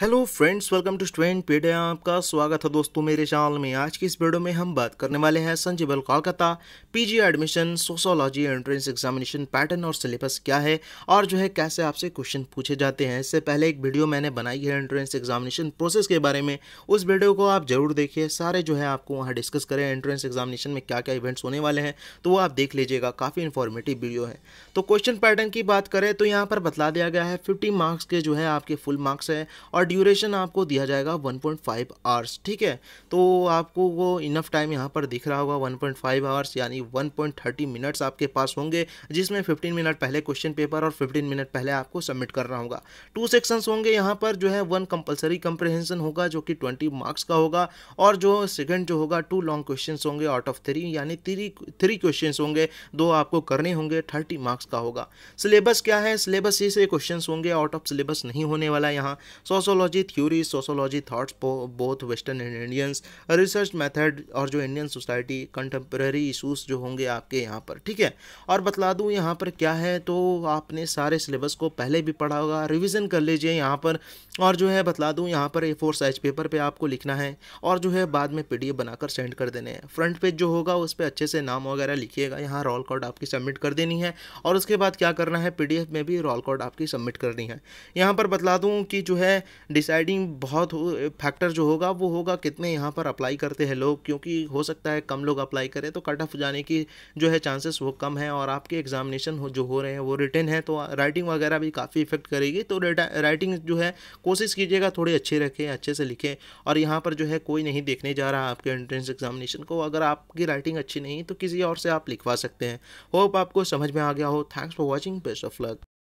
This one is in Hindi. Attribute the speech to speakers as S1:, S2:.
S1: hello friends welcome to student पीडे आपका स्वागत है दोस्तों मेरे चैनल में आज की इस वीडियो में हम बात करने वाले हैं संजीवल Kolkata PG admission sociology entrance examination pattern और सिलेबस क्या है और जो है कैसे आपसे क्वेश्चन पूछे जाते हैं इससे पहले एक वीडियो मैंने बनाई है एंट्रेंस एग्जामिनेशन प्रोसेस के बारे में उस वीडियो को आप जरूर देखिए सारे जो है आपको वहाँ डिस्कस करें एंट्रेंस एग्जामिनेशन में क्या क्या इवेंट्स होने वाले हैं तो वो आप देख लीजिएगा काफ़ी इन्फॉर्मेटिव वीडियो है तो क्वेश्चन पैटर्न की बात करें तो यहाँ पर बतला दिया गया है फिफ्टी मार्क्स के जो है आपके फुल मार्क्स है और ड्यूरेशन आपको दिया जाएगा 1.5 पॉइंट आवर्स ठीक है तो आपको वो इनफ टाइम यहाँ पर दिख रहा होगा 1.5 पॉइंट आवर्स यानी 1.30 मिनट्स आपके पास होंगे जिसमें 15 मिनट पहले क्वेश्चन पेपर और 15 मिनट पहले आपको सबमिट करना होगा टू सेक्शंस होंगे यहाँ पर जो है वन कंपलसरी कंप्रहेंसन होगा जो कि ट्वेंटी मार्क्स का होगा और जो सेकेंड जो होगा टू लॉन्ग क्वेश्चन होंगे आउट ऑफ थ्री यानी थ्री थ्री क्वेश्चन होंगे दो आपको करने होंगे थर्टी मार्क्स का होगा सिलेबस क्या है सिलेबस से क्वेश्चन होंगे आउट ऑफ सिलेबस नहीं होने वाला यहाँ सौ सौ sociology theory sociology thoughts both western and Indians research method और जो इंडियन सोसाइटी कंटेम्प्रेरी इशूज़ जो होंगे आपके यहाँ पर ठीक है और बतला दूँ यहाँ पर क्या है तो आपने सारे सिलेबस को पहले भी पढ़ा होगा रिविज़न कर लीजिए यहाँ पर और जो है बतला दूँ यहाँ पर ए फोर साइज पेपर पे आपको लिखना है और जो है बाद में एफ बनाकर सेंड कर देने हैं फ्रंट पेज जो होगा उस पर अच्छे से नाम वगैरह लिखिएगा यहाँ रोल कॉड आपकी सबमिट कर देनी है और उसके बाद क्या करना है एफ में भी रोल कॉड आपकी सबमिट करनी है यहाँ पर बतला दूँ कि जो है डिसाइडिंग बहुत फैक्टर जो होगा वो होगा कितने यहाँ पर अप्लाई करते हैं लोग क्योंकि हो सकता है कम लोग अप्लाई करें तो कट ऑफ जाने की जो है चांसेस वो कम है और आपके एग्जामिनेशन जो हो रहे हैं वो रिटर्न है तो राइटिंग वगैरह भी काफ़ी इफेक्ट करेगी तो राइटिंग जो है कोशिश कीजिएगा थोड़ी अच्छे रखें अच्छे से लिखें और यहाँ पर जो है कोई नहीं देखने जा रहा आपके एंट्रेंस एग्जामिनेशन को अगर आपकी राइटिंग अच्छी नहीं तो किसी और से आप लिखवा सकते हैं होप आपको समझ में आ गया हो thanks for watching best of luck